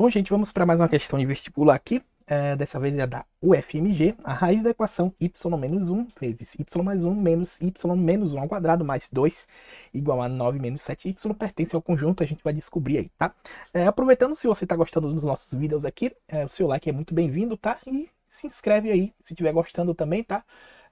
Bom, gente, vamos para mais uma questão de vestibular aqui. É, dessa vez é da UFMG. A raiz da equação y menos 1 vezes y mais 1 menos y menos 1 ao quadrado mais 2 igual a 9 menos 7y pertence ao conjunto. A gente vai descobrir aí, tá? É, aproveitando, se você está gostando dos nossos vídeos aqui, é, o seu like é muito bem-vindo, tá? E se inscreve aí se estiver gostando também, tá?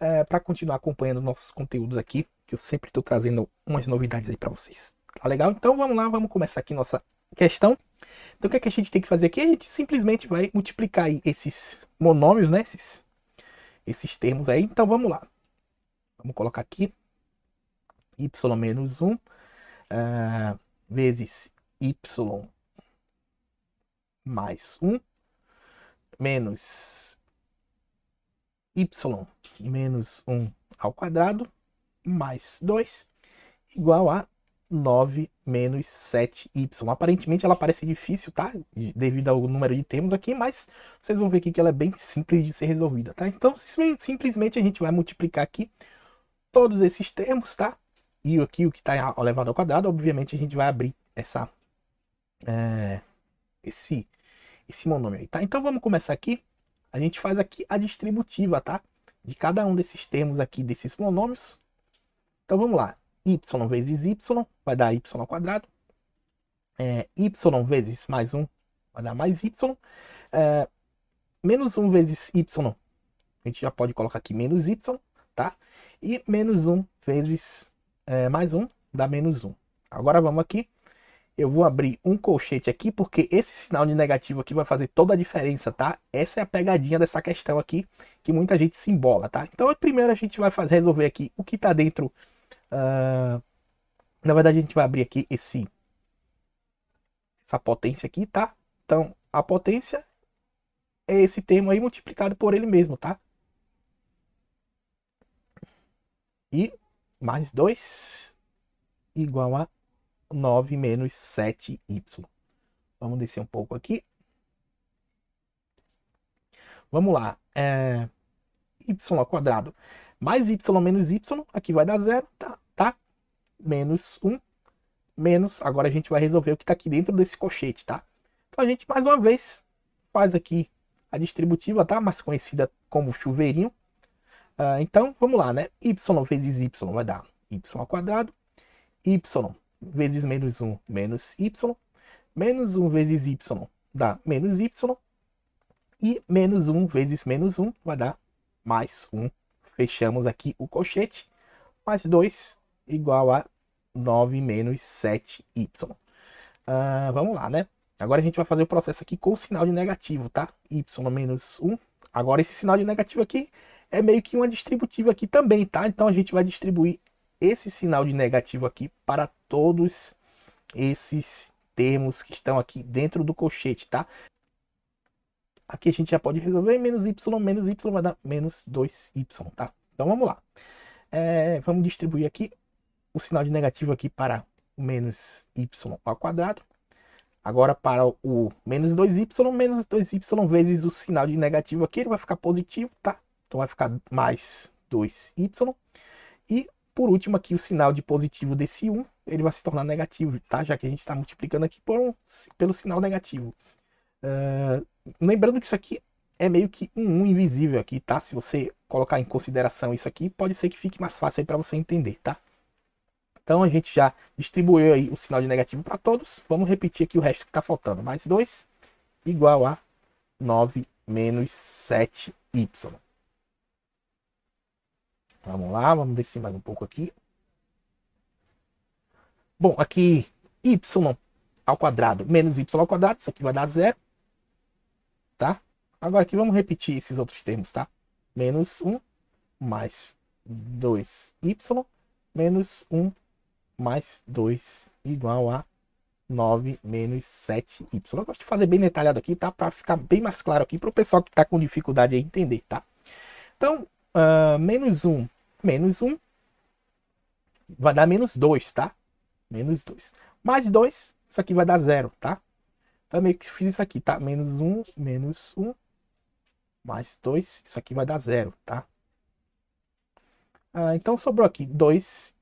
É, para continuar acompanhando nossos conteúdos aqui, que eu sempre estou trazendo umas novidades aí para vocês. Tá legal? Então vamos lá, vamos começar aqui nossa questão. Então o que, é que a gente tem que fazer aqui? A gente simplesmente vai multiplicar esses monômios, né? Esses, esses termos aí. Então vamos lá. Vamos colocar aqui y menos 1 uh, ah, vezes y mais 1 menos y menos 1 ao quadrado mais 2 igual a 9 menos 7y. Aparentemente ela parece difícil, tá? Devido ao número de termos aqui, mas vocês vão ver aqui que ela é bem simples de ser resolvida, tá? Então, simplesmente a gente vai multiplicar aqui todos esses termos, tá? E aqui o que está elevado ao quadrado, obviamente a gente vai abrir essa, é, esse, esse monômio aí, tá? Então vamos começar aqui. A gente faz aqui a distributiva, tá? De cada um desses termos aqui, desses monômios. Então vamos lá y vezes y vai dar y ao quadrado. É, y vezes mais 1 vai dar mais y. É, menos 1 vezes y, a gente já pode colocar aqui menos y, tá? E menos 1 vezes é, mais 1 dá menos 1. Agora vamos aqui. Eu vou abrir um colchete aqui, porque esse sinal de negativo aqui vai fazer toda a diferença, tá? Essa é a pegadinha dessa questão aqui, que muita gente se embola, tá? Então, primeiro a gente vai fazer, resolver aqui o que está dentro Uh, na verdade, a gente vai abrir aqui esse essa potência aqui, tá? Então, a potência é esse termo aí multiplicado por ele mesmo, tá? E mais 2 igual a 9 menos 7y. Vamos descer um pouco aqui. Vamos lá. É, y ao quadrado mais y menos y, aqui vai dar zero, tá? tá? Menos 1, menos, agora a gente vai resolver o que está aqui dentro desse cochete, tá? Então a gente, mais uma vez, faz aqui a distributiva, tá? Mais conhecida como chuveirinho. Uh, então, vamos lá, né? Y vezes Y vai dar Y ao quadrado. Y vezes menos 1, menos Y. Menos 1 vezes Y dá menos Y. E menos 1 vezes menos 1 vai dar mais 1. Fechamos aqui o colchete. Mais 2 igual a 9 menos 7y. Uh, ah, vamos lá, né? Agora a gente vai fazer o processo aqui com o sinal de negativo, tá? y menos 1. Agora esse sinal de negativo aqui é meio que uma distributiva aqui também, tá? Então a gente vai distribuir esse sinal de negativo aqui para todos esses termos que estão aqui dentro do colchete, tá? Aqui a gente já pode resolver menos y, menos y vai dar menos 2y, tá? Então vamos lá. É, vamos distribuir aqui o sinal de negativo aqui para o menos y ao quadrado. Agora para o menos 2y, menos 2y vezes o sinal de negativo aqui, ele vai ficar positivo, tá? Então vai ficar mais 2y. E por último aqui o sinal de positivo desse 1, ele vai se tornar negativo, tá? Já que a gente está multiplicando aqui por um, pelo sinal negativo. Uh, lembrando que isso aqui é meio que um 1 invisível aqui, tá? Se você colocar em consideração isso aqui, pode ser que fique mais fácil aí para você entender, tá? Então a gente já distribuiu aí o sinal de negativo para todos. Vamos repetir aqui o resto que está faltando. Mais 2 igual a 9 menos 7y. Vamos lá, vamos descer mais um pouco aqui. Bom, aqui y ao quadrado menos y ao quadrado, isso aqui vai dar zero, tá? Agora aqui vamos repetir esses outros termos, tá? Menos 1 mais 2y menos 1 mais 2 igual a 9 menos 7y. Eu gosto de fazer bem detalhado aqui, tá? Para ficar bem mais claro aqui para o pessoal que está com dificuldade aí entender, tá? Então, uh, menos 1 menos 1 vai dar menos 2, tá? Menos 2. Mais 2, isso aqui vai dar 0, tá? Então, meio que fiz isso aqui, tá? Menos 1 menos 1 mais 2, isso aqui vai dar 0, tá? Ah, então, sobrou aqui 2y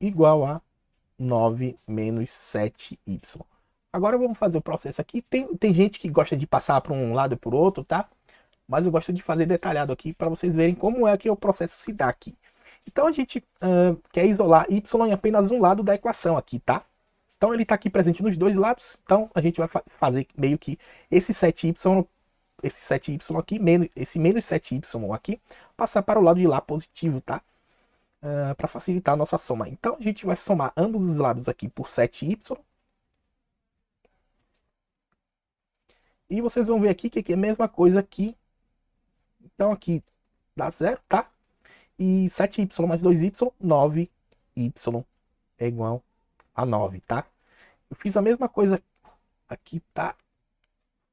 igual a 9 menos 7y. Agora vamos fazer o processo aqui. Tem, tem gente que gosta de passar para um lado e para o outro, tá? Mas eu gosto de fazer detalhado aqui para vocês verem como é que o processo se dá aqui. Então a gente uh, quer isolar y em apenas um lado da equação aqui, tá? Então ele está aqui presente nos dois lados, então a gente vai fa fazer meio que esse 7y, esse 7y aqui, menos, esse menos 7y aqui, passar para o lado de lá positivo, tá? uh, eh, para facilitar a nossa soma. Então a gente vai somar ambos os lados aqui por 7y. E vocês vão ver aqui que é a mesma coisa aqui. Então aqui dá zero, tá? E 7y mais 2y, 9y é igual a 9, tá? Eu fiz a mesma coisa aqui, tá?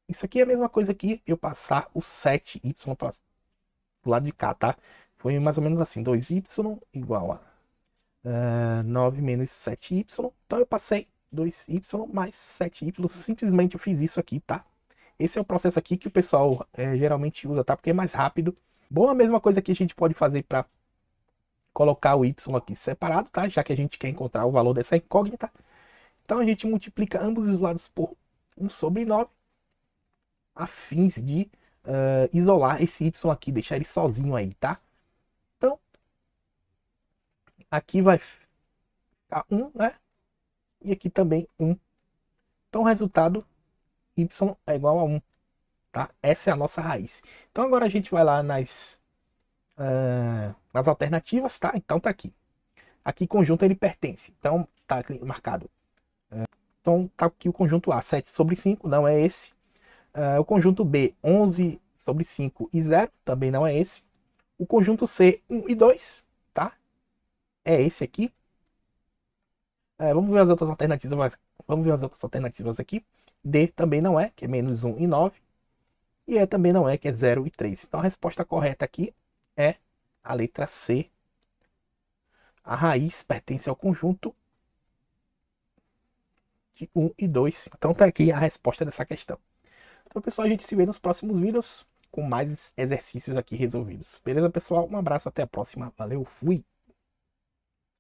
Isso aqui é a mesma coisa que eu passar o 7y para o lado de cá, tá? Foi mais ou menos assim, 2y igual a uh, eh, 9 menos 7y. Então eu passei 2y mais 7y, simplesmente eu fiz isso aqui, tá? Esse é um processo aqui que o pessoal é, geralmente usa, tá? Porque é mais rápido. Bom, a mesma coisa que a gente pode fazer para colocar o y aqui separado, tá? Já que a gente quer encontrar o valor dessa incógnita. Então a gente multiplica ambos os lados por 1 sobre 9, a fins de uh, isolar esse y aqui, deixar ele sozinho aí, tá? Aqui vai ficar 1, né? E aqui também 1. Então o resultado y é igual a 1. Tá? Essa é a nossa raiz. Então agora a gente vai lá nas, uh, nas alternativas, tá? Então tá aqui. Aqui conjunto ele pertence. Então tá aqui marcado. Uh, então tá aqui o conjunto A, 7 sobre 5, não é esse. Uh, o conjunto B, 11 sobre 5 e 0, também não é esse. O conjunto C, 1 e 2, é esse aqui. É, vamos ver as outras alternativas. Vamos ver as outras alternativas aqui. D também não é, que é menos 1 e 9. E E também não é, que é 0 e 3. Então a resposta correta aqui é a letra C. A raiz pertence ao conjunto de 1 e 2. Então tá aqui a resposta dessa questão. Então, pessoal, a gente se vê nos próximos vídeos com mais exercícios aqui resolvidos. Beleza, pessoal? Um abraço, até a próxima. Valeu, fui!